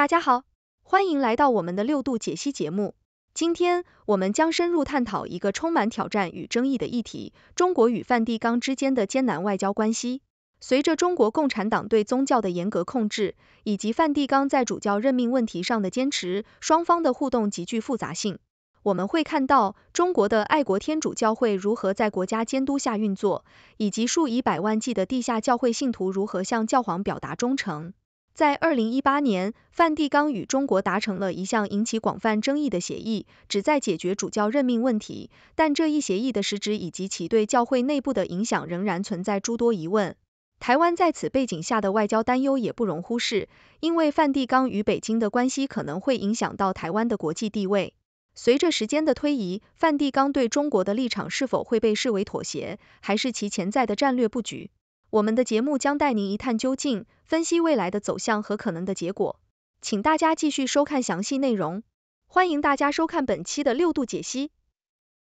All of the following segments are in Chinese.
大家好，欢迎来到我们的六度解析节目。今天我们将深入探讨一个充满挑战与争议的议题：中国与梵蒂冈之间的艰难外交关系。随着中国共产党对宗教的严格控制，以及梵蒂冈在主教任命问题上的坚持，双方的互动极具复杂性。我们会看到中国的爱国天主教会如何在国家监督下运作，以及数以百万计的地下教会信徒如何向教皇表达忠诚。在二零一八年，梵蒂冈与中国达成了一项引起广泛争议的协议，旨在解决主教任命问题。但这一协议的实质以及其对教会内部的影响仍然存在诸多疑问。台湾在此背景下的外交担忧也不容忽视，因为梵蒂冈与北京的关系可能会影响到台湾的国际地位。随着时间的推移，梵蒂冈对中国的立场是否会被视为妥协，还是其潜在的战略布局？我们的节目将带您一探究竟，分析未来的走向和可能的结果。请大家继续收看详细内容。欢迎大家收看本期的六度解析。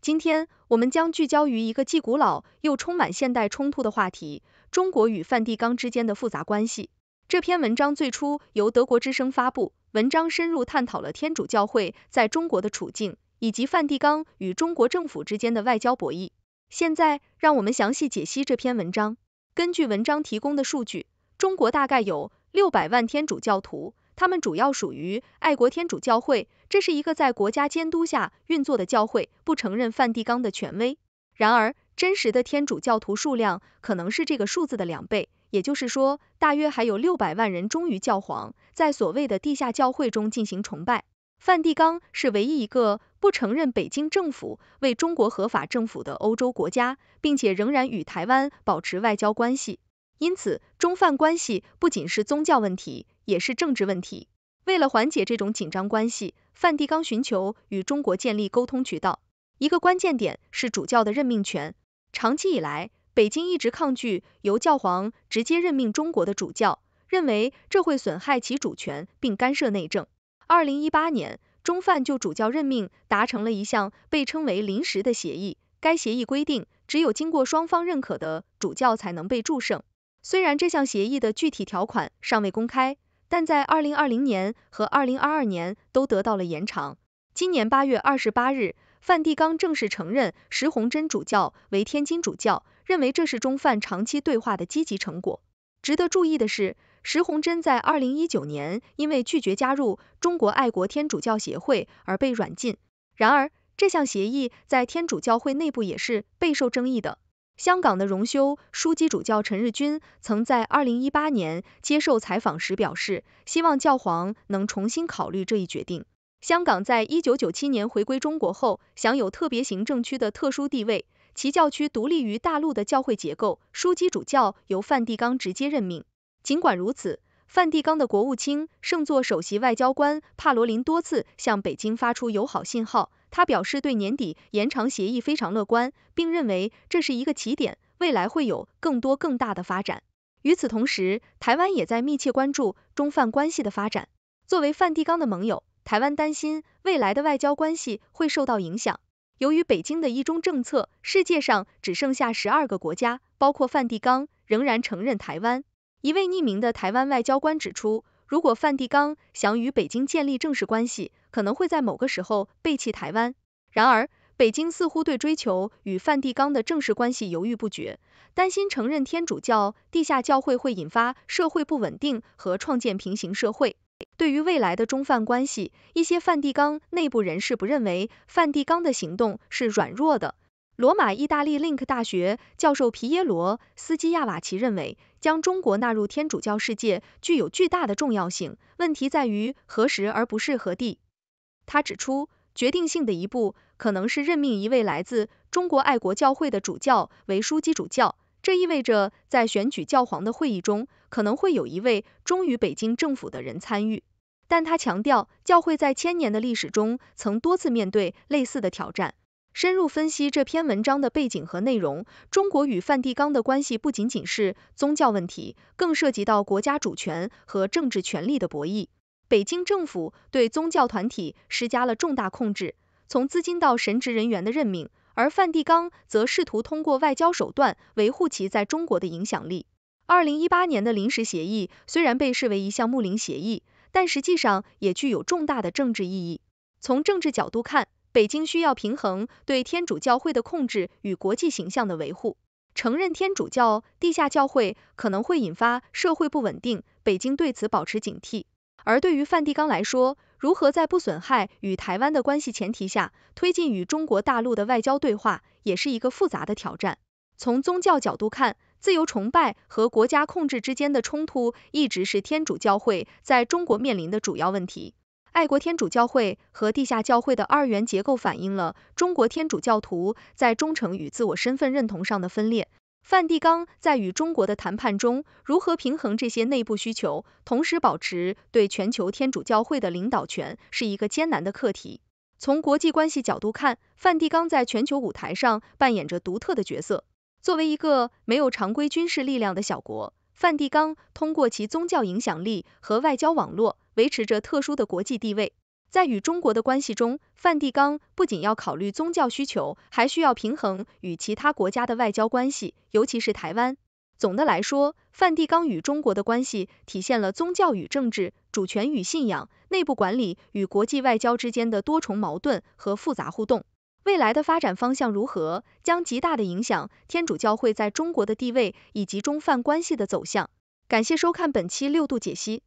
今天我们将聚焦于一个既古老又充满现代冲突的话题——中国与梵蒂冈之间的复杂关系。这篇文章最初由德国之声发布，文章深入探讨了天主教会在中国的处境，以及梵蒂冈与中国政府之间的外交博弈。现在，让我们详细解析这篇文章。根据文章提供的数据，中国大概有六百万天主教徒，他们主要属于爱国天主教会，这是一个在国家监督下运作的教会，不承认梵蒂冈的权威。然而，真实的天主教徒数量可能是这个数字的两倍，也就是说，大约还有六百万人忠于教皇，在所谓的地下教会中进行崇拜。梵蒂冈是唯一一个。不承认北京政府为中国合法政府的欧洲国家，并且仍然与台湾保持外交关系。因此，中梵关系不仅是宗教问题，也是政治问题。为了缓解这种紧张关系，梵蒂冈寻求与中国建立沟通渠道。一个关键点是主教的任命权。长期以来，北京一直抗拒由教皇直接任命中国的主教，认为这会损害其主权并干涉内政。二零一八年。中梵就主教任命达成了一项被称为临时的协议。该协议规定，只有经过双方认可的主教才能被祝圣。虽然这项协议的具体条款尚未公开，但在2020年和2022年都得到了延长。今年8月28日，梵蒂冈正式承认石宏真主教为天津主教，认为这是中梵长期对话的积极成果。值得注意的是。石洪珍在二零一九年因为拒绝加入中国爱国天主教协会而被软禁。然而，这项协议在天主教会内部也是备受争议的。香港的荣休枢机主教陈日君曾在二零一八年接受采访时表示，希望教皇能重新考虑这一决定。香港在一九九七年回归中国后，享有特别行政区的特殊地位，其教区独立于大陆的教会结构，枢机主教由梵蒂冈直接任命。尽管如此，梵蒂冈的国务卿、圣座首席外交官帕罗林多次向北京发出友好信号。他表示对年底延长协议非常乐观，并认为这是一个起点，未来会有更多更大的发展。与此同时，台湾也在密切关注中梵关系的发展。作为梵蒂冈的盟友，台湾担心未来的外交关系会受到影响。由于北京的一中政策，世界上只剩下十二个国家，包括梵蒂冈仍然承认台湾。一位匿名的台湾外交官指出，如果梵蒂冈想与北京建立正式关系，可能会在某个时候背弃台湾。然而，北京似乎对追求与梵蒂冈的正式关系犹豫不决，担心承认天主教地下教会会引发社会不稳定和创建平行社会。对于未来的中梵关系，一些梵蒂冈内部人士不认为梵蒂冈的行动是软弱的。罗马意大利 Link 大学教授皮耶罗斯基亚瓦奇认为，将中国纳入天主教世界具有巨大的重要性。问题在于何时，而不是何地。他指出，决定性的一步可能是任命一位来自中国爱国教会的主教为枢机主教，这意味着在选举教皇的会议中可能会有一位忠于北京政府的人参与。但他强调，教会在千年的历史中曾多次面对类似的挑战。深入分析这篇文章的背景和内容，中国与梵蒂冈的关系不仅仅是宗教问题，更涉及到国家主权和政治权力的博弈。北京政府对宗教团体施加了重大控制，从资金到神职人员的任命，而梵蒂冈则试图通过外交手段维护其在中国的影响力。二零一八年的临时协议虽然被视为一项睦邻协议，但实际上也具有重大的政治意义。从政治角度看，北京需要平衡对天主教会的控制与国际形象的维护，承认天主教地下教会可能会引发社会不稳定，北京对此保持警惕。而对于梵蒂冈来说，如何在不损害与台湾的关系前提下推进与中国大陆的外交对话，也是一个复杂的挑战。从宗教角度看，自由崇拜和国家控制之间的冲突一直是天主教会在中国面临的主要问题。爱国天主教会和地下教会的二元结构反映了中国天主教徒在忠诚与自我身份认同上的分裂。梵蒂冈在与中国的谈判中，如何平衡这些内部需求，同时保持对全球天主教会的领导权，是一个艰难的课题。从国际关系角度看，梵蒂冈在全球舞台上扮演着独特的角色。作为一个没有常规军事力量的小国，梵蒂冈通过其宗教影响力和外交网络，维持着特殊的国际地位。在与中国的关系中，梵蒂冈不仅要考虑宗教需求，还需要平衡与其他国家的外交关系，尤其是台湾。总的来说，梵蒂冈与中国的关系体现了宗教与政治、主权与信仰、内部管理与国际外交之间的多重矛盾和复杂互动。未来的发展方向如何，将极大的影响天主教会在中国的地位以及中梵关系的走向。感谢收看本期六度解析，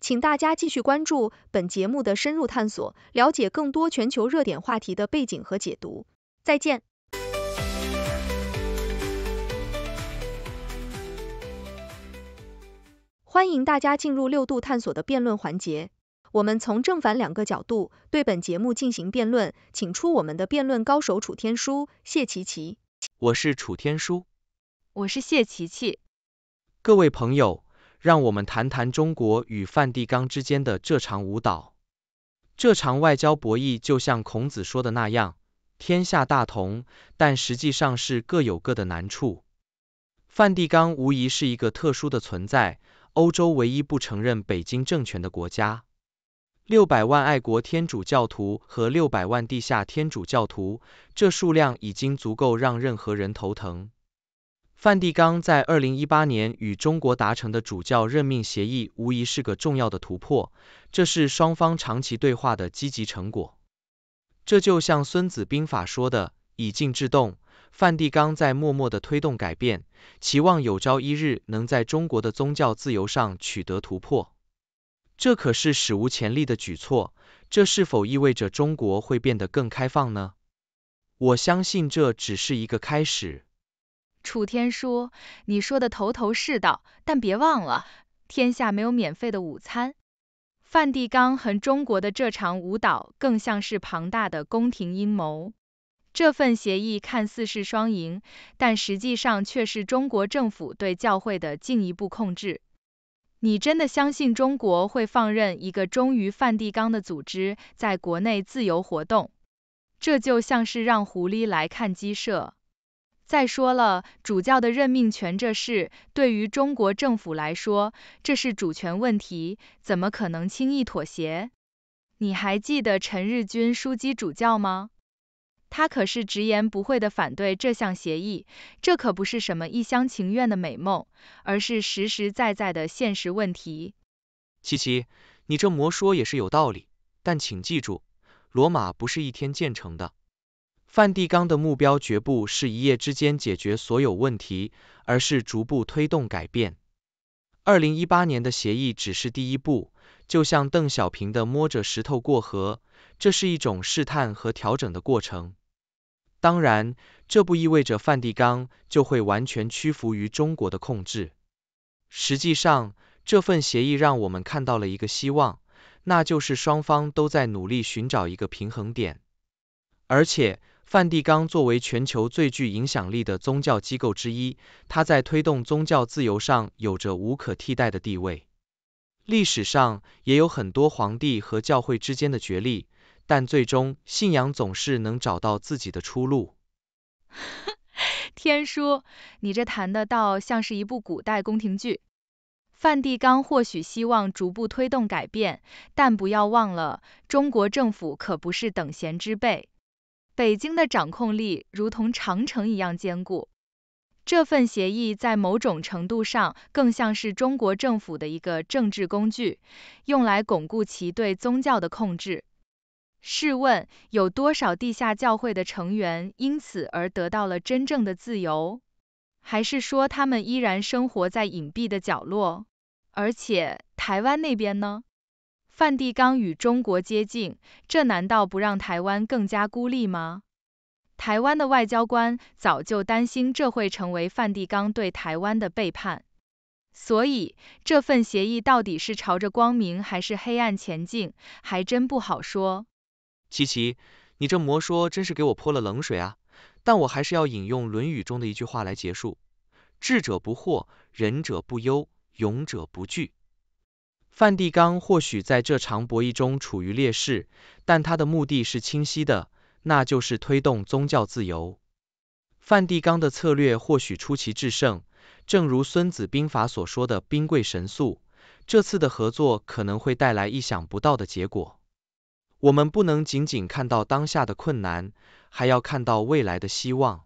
请大家继续关注本节目的深入探索，了解更多全球热点话题的背景和解读。再见。欢迎大家进入六度探索的辩论环节。我们从正反两个角度对本节目进行辩论，请出我们的辩论高手楚天舒、谢琪琪。我是楚天舒，我是谢琪琪。各位朋友，让我们谈谈中国与梵蒂冈之间的这场舞蹈。这场外交博弈就像孔子说的那样，天下大同，但实际上是各有各的难处。梵蒂冈无疑是一个特殊的存在，欧洲唯一不承认北京政权的国家。六百万爱国天主教徒和六百万地下天主教徒，这数量已经足够让任何人头疼。梵蒂冈在二零一八年与中国达成的主教任命协议，无疑是个重要的突破，这是双方长期对话的积极成果。这就像《孙子兵法》说的“以静制动”，梵蒂冈在默默的推动改变，期望有朝一日能在中国的宗教自由上取得突破。这可是史无前例的举措，这是否意味着中国会变得更开放呢？我相信这只是一个开始。楚天舒，你说的头头是道，但别忘了，天下没有免费的午餐。梵蒂冈和中国的这场舞蹈更像是庞大的宫廷阴谋。这份协议看似是双赢，但实际上却是中国政府对教会的进一步控制。你真的相信中国会放任一个忠于梵蒂冈的组织在国内自由活动？这就像是让狐狸来看鸡舍。再说了，主教的任命权这事，对于中国政府来说，这是主权问题，怎么可能轻易妥协？你还记得陈日军枢机主教吗？他可是直言不讳地反对这项协议，这可不是什么一厢情愿的美梦，而是实实在在的现实问题。七七，你这魔说也是有道理，但请记住，罗马不是一天建成的。梵蒂冈的目标绝不是一夜之间解决所有问题，而是逐步推动改变。二零一八年的协议只是第一步，就像邓小平的摸着石头过河，这是一种试探和调整的过程。当然，这不意味着梵蒂冈就会完全屈服于中国的控制。实际上，这份协议让我们看到了一个希望，那就是双方都在努力寻找一个平衡点。而且，梵蒂冈作为全球最具影响力的宗教机构之一，它在推动宗教自由上有着无可替代的地位。历史上也有很多皇帝和教会之间的角力。但最终，信仰总是能找到自己的出路。天叔，你这谈的倒像是一部古代宫廷剧。梵蒂冈或许希望逐步推动改变，但不要忘了，中国政府可不是等闲之辈。北京的掌控力如同长城一样坚固。这份协议在某种程度上，更像是中国政府的一个政治工具，用来巩固其对宗教的控制。试问，有多少地下教会的成员因此而得到了真正的自由？还是说他们依然生活在隐蔽的角落？而且，台湾那边呢？梵蒂冈与中国接近，这难道不让台湾更加孤立吗？台湾的外交官早就担心这会成为梵蒂冈对台湾的背叛，所以这份协议到底是朝着光明还是黑暗前进，还真不好说。琪琪，你这魔说真是给我泼了冷水啊！但我还是要引用《论语》中的一句话来结束：智者不惑，仁者不忧，勇者不惧。梵蒂冈或许在这场博弈中处于劣势，但他的目的是清晰的，那就是推动宗教自由。梵蒂冈的策略或许出奇制胜，正如《孙子兵法》所说的“兵贵神速”，这次的合作可能会带来意想不到的结果。我们不能仅仅看到当下的困难，还要看到未来的希望。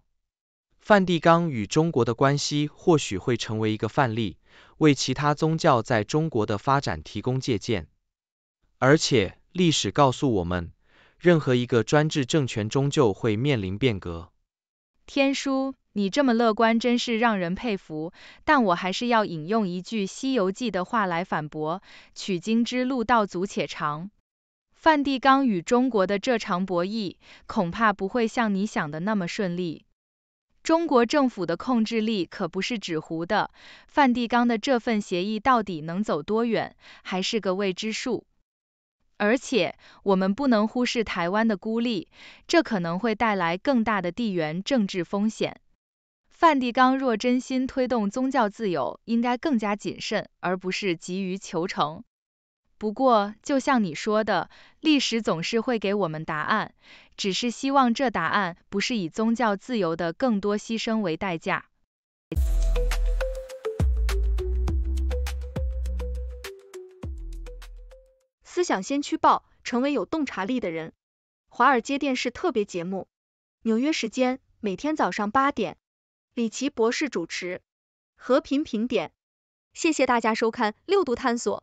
梵蒂冈与中国的关系或许会成为一个范例，为其他宗教在中国的发展提供借鉴。而且，历史告诉我们，任何一个专制政权终究会面临变革。天书，你这么乐观，真是让人佩服。但我还是要引用一句《西游记》的话来反驳：取经之路道阻且长。梵蒂冈与中国的这场博弈，恐怕不会像你想的那么顺利。中国政府的控制力可不是纸糊的，梵蒂冈的这份协议到底能走多远，还是个未知数。而且，我们不能忽视台湾的孤立，这可能会带来更大的地缘政治风险。梵蒂冈若真心推动宗教自由，应该更加谨慎，而不是急于求成。不过，就像你说的，历史总是会给我们答案，只是希望这答案不是以宗教自由的更多牺牲为代价。思想先驱报，成为有洞察力的人。华尔街电视特别节目，纽约时间每天早上八点，李奇博士主持。和平评点，谢谢大家收看六度探索。